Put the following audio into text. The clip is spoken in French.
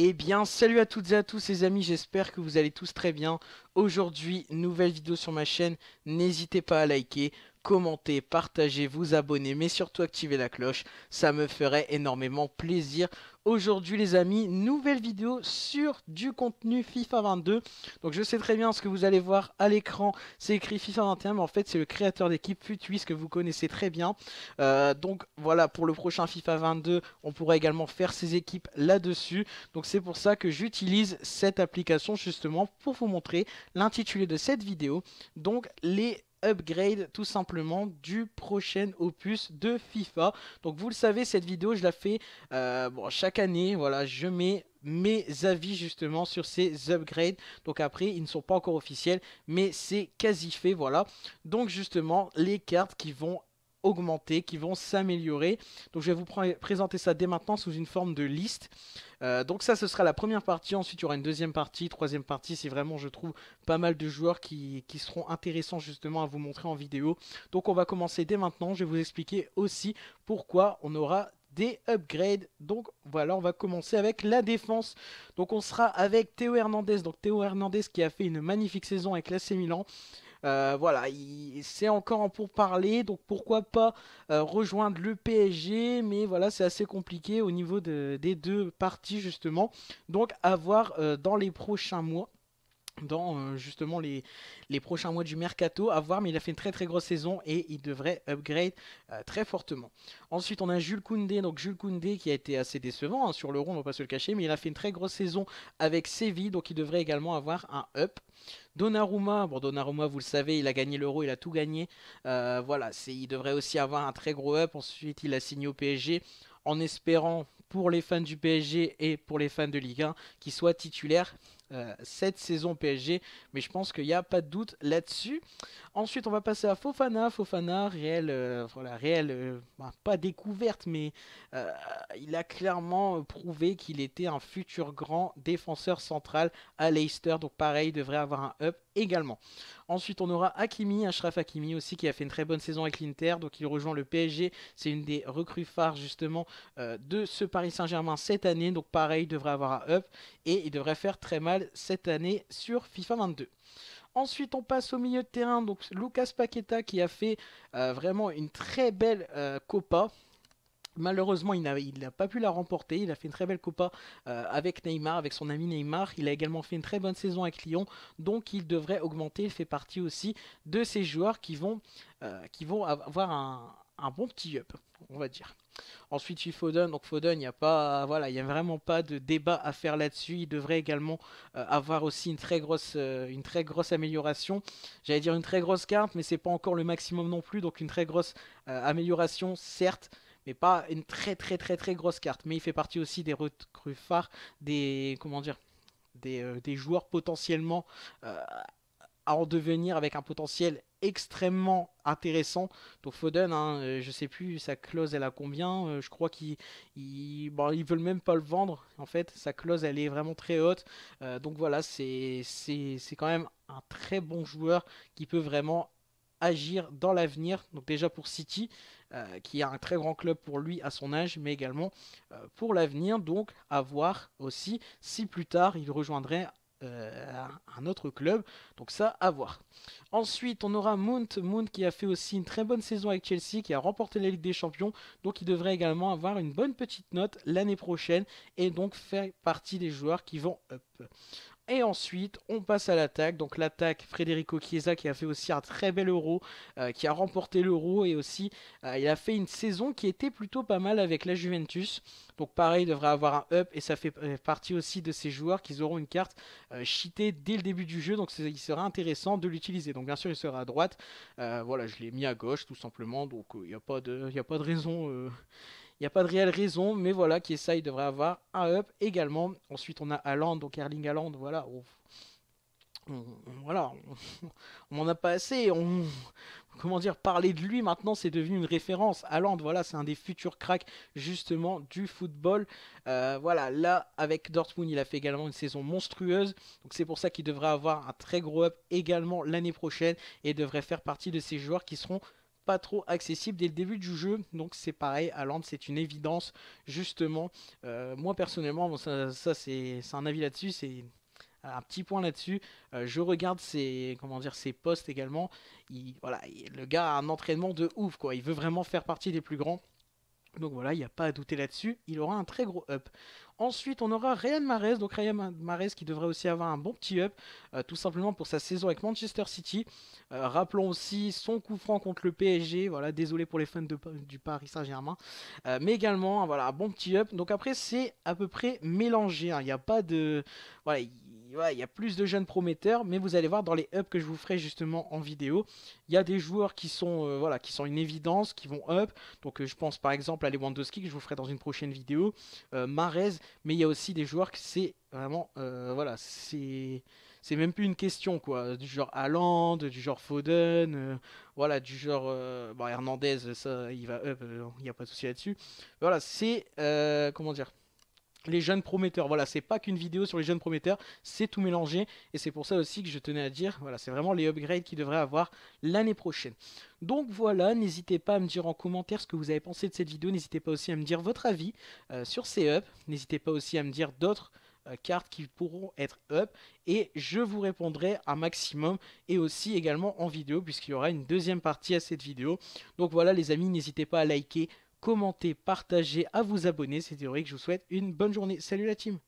Eh bien, salut à toutes et à tous les amis, j'espère que vous allez tous très bien. Aujourd'hui, nouvelle vidéo sur ma chaîne, n'hésitez pas à liker commentez, partagez, vous abonnez, mais surtout activez la cloche. Ça me ferait énormément plaisir. Aujourd'hui les amis, nouvelle vidéo sur du contenu FIFA 22. Donc je sais très bien ce que vous allez voir à l'écran, c'est écrit FIFA 21, mais en fait c'est le créateur d'équipe Futuis que vous connaissez très bien. Euh, donc voilà, pour le prochain FIFA 22, on pourra également faire ses équipes là-dessus. Donc c'est pour ça que j'utilise cette application justement pour vous montrer l'intitulé de cette vidéo. Donc les upgrade tout simplement du prochain opus de FIFA. Donc vous le savez, cette vidéo je la fais euh, chaque année, voilà, je mets mes avis justement sur ces upgrades. Donc après, ils ne sont pas encore officiels, mais c'est quasi fait, voilà. Donc justement, les cartes qui vont augmenter, qui vont s'améliorer. Donc je vais vous présenter ça dès maintenant sous une forme de liste. Euh, donc ça, ce sera la première partie. Ensuite, il y aura une deuxième partie, troisième partie. C'est vraiment, je trouve, pas mal de joueurs qui, qui, seront intéressants justement à vous montrer en vidéo. Donc on va commencer dès maintenant. Je vais vous expliquer aussi pourquoi on aura des upgrades. Donc voilà, on va commencer avec la défense. Donc on sera avec Théo Hernandez. Donc Théo Hernandez qui a fait une magnifique saison avec l'AC Milan. Euh, voilà, c'est encore en pourparler, donc pourquoi pas euh, rejoindre le PSG, mais voilà, c'est assez compliqué au niveau des deux parties justement. Donc à voir euh, dans les prochains mois dans euh, justement les, prochains mois du mercato à voir mais il a fait une très très grosse saison et il devrait upgrade euh, très fortement ensuite on a Jules Koundé donc Jules Koundé qui a été assez décevant hein, sur le rond on va pas se le cacher mais il a fait une très grosse saison avec Séville donc il devrait également avoir un up Donnarumma, bon Donnarumma vous le savez, il a gagné l'euro, il a tout gagné. Euh, voilà, il devrait aussi avoir un très gros up. Ensuite, il a signé au PSG en espérant pour les fans du PSG et pour les fans de Ligue 1 qu'il soit titulaire euh, cette saison PSG. Mais je pense qu'il n'y a pas de doute là-dessus. Ensuite, on va passer à Fofana. Fofana, réel, euh, voilà, réel, euh, bah, pas découverte, mais il a clairement prouvé qu'il était un futur grand défenseur central à Leicester. Donc pareil, il devrait avoir un up également. Ensuite, on aura Hakimi, Ashraf Akimi aussi, qui a fait une très bonne saison avec l'Inter. Donc, il rejoint le PSG. C'est une des recrues phares, justement, euh, de ce Paris Saint-Germain cette année. Donc, pareil, il devrait avoir un up. Et il devrait faire très mal cette année sur FIFA 22. Ensuite, on passe au milieu de terrain. Donc, Lucas Paqueta qui a fait euh, vraiment une très belle euh, Copa. Malheureusement, il n'a pas pu la remporter. Il a fait une très belle Copa euh, avec Neymar, avec son ami Neymar. Il a également fait une très bonne saison avec Lyon. Donc, il devrait augmenter. Il fait partie aussi de ces joueurs qui vont, euh, avoir un, bon petit up, on va dire. Ensuite, il Foden. Donc Foden, il n'y a pas, voilà, il y a vraiment pas de débat à faire là-dessus. Il devrait également euh, avoir aussi une très grosse, une très grosse amélioration. J'allais dire une très grosse carte, mais c'est pas encore le maximum non plus. Donc une très grosse amélioration, certes mais pas une très très très très grosse carte. Mais il fait partie aussi des recrues phares, des comment dire, des, euh, joueurs potentiellement euh, à en devenir avec un potentiel extrêmement intéressant. Donc Foden, hein, euh, je sais plus sa clause elle a combien, je crois qu'ils il, veulent même pas le vendre en fait, sa clause elle est vraiment très haute. donc voilà, c'est quand même un très bon joueur qui peut vraiment agir dans l'avenir. Donc déjà pour City, euh, qui a un très grand club pour lui à son âge, mais également euh, pour l'avenir. Donc à voir aussi si plus tard il rejoindrait euh, un autre club. Donc ça, à voir. Ensuite, on aura Mount. Mount qui a fait aussi une très bonne saison avec Chelsea, qui a remporté la Ligue des Champions. Donc il devrait également avoir une bonne petite note l'année prochaine et donc faire partie des joueurs qui vont up. Et ensuite, on passe à l'attaque. Donc l'attaque, Federico Chiesa qui a fait aussi un très bel euro, euh, qui a remporté l'euro et aussi euh, il a fait une saison qui était plutôt pas mal avec la Juventus. Donc pareil, il devrait avoir un up et ça fait euh, partie aussi de ces joueurs qui auront une carte cheatée dès le début du jeu. Donc il sera intéressant de l'utiliser. Donc bien sûr, il sera à droite. voilà, je l'ai mis à gauche tout simplement. Donc il n'y a, a pas de raison il n'y a pas de réelle raison, mais voilà, qui ça, il devrait avoir un up également. Ensuite, on a Aland, donc Erling Haaland, voilà. On, voilà, on n'en a pas assez. On, comment dire, parler de lui maintenant, c'est devenu une référence. Haaland, voilà, c'est un des futurs cracks justement du football. Euh, voilà, là, avec Dortmund, il a fait également une saison monstrueuse. Donc c'est pour ça qu'il devrait avoir un très gros up également l'année prochaine et devrait faire partie de ces joueurs qui seront trop accessible dès le début du jeu. Donc c'est pareil, à land c'est une évidence justement. Euh, moi personnellement, ça, c'est un avis là-dessus, c'est un petit point là-dessus. Euh, je regarde ses, comment dire, ses postes également. Il, voilà, le gars a un entraînement de ouf, quoi. Il veut vraiment faire partie des plus grands. Donc voilà, il n'y a pas à douter là-dessus, il aura un très gros up. Ensuite, on aura Ryan Mares, donc Ryan Mares qui devrait aussi avoir un bon petit up, euh, tout simplement pour sa saison avec Manchester City. Euh, rappelons aussi son coup franc contre le PSG, voilà, désolé pour les fans de, du Paris Saint-Germain, euh, mais également, voilà, un bon petit up. Donc après, c'est à peu près mélangé, hein, il n'y a pas de... Voilà, il y a plus de jeunes prometteurs, mais vous allez voir dans les ups que je vous ferai justement en vidéo, il y a des joueurs qui sont, euh, voilà, qui sont une évidence, qui vont up. Donc euh, je pense par exemple à Lewandowski que je vous ferai dans une prochaine vidéo, euh, Marez, mais il y a aussi des joueurs que c'est vraiment, voilà, c'est c'est même plus une question quoi du genre Haaland, du genre Foden voilà du genre Hernandez ça il va up il n'y a pas de souci là-dessus voilà c'est comment dire les jeunes prometteurs. Voilà, c'est pas qu'une vidéo sur les jeunes prometteurs, c'est tout mélangé et c'est pour ça aussi que je tenais à dire, voilà, c'est vraiment les upgrades qu'ils devraient avoir l'année prochaine. Donc voilà, n'hésitez pas à me dire en commentaire ce que vous avez pensé de cette vidéo, n'hésitez pas aussi à me dire votre avis euh, sur ces up. n'hésitez pas aussi à me dire d'autres euh, cartes qui pourront être up et je vous répondrai un maximum et aussi également en vidéo puisqu'il y aura une deuxième partie à cette vidéo. Donc voilà les amis, n'hésitez pas à liker, commenter, partager, à vous abonner. C'est théorique. Je vous souhaite une bonne journée. Salut la team.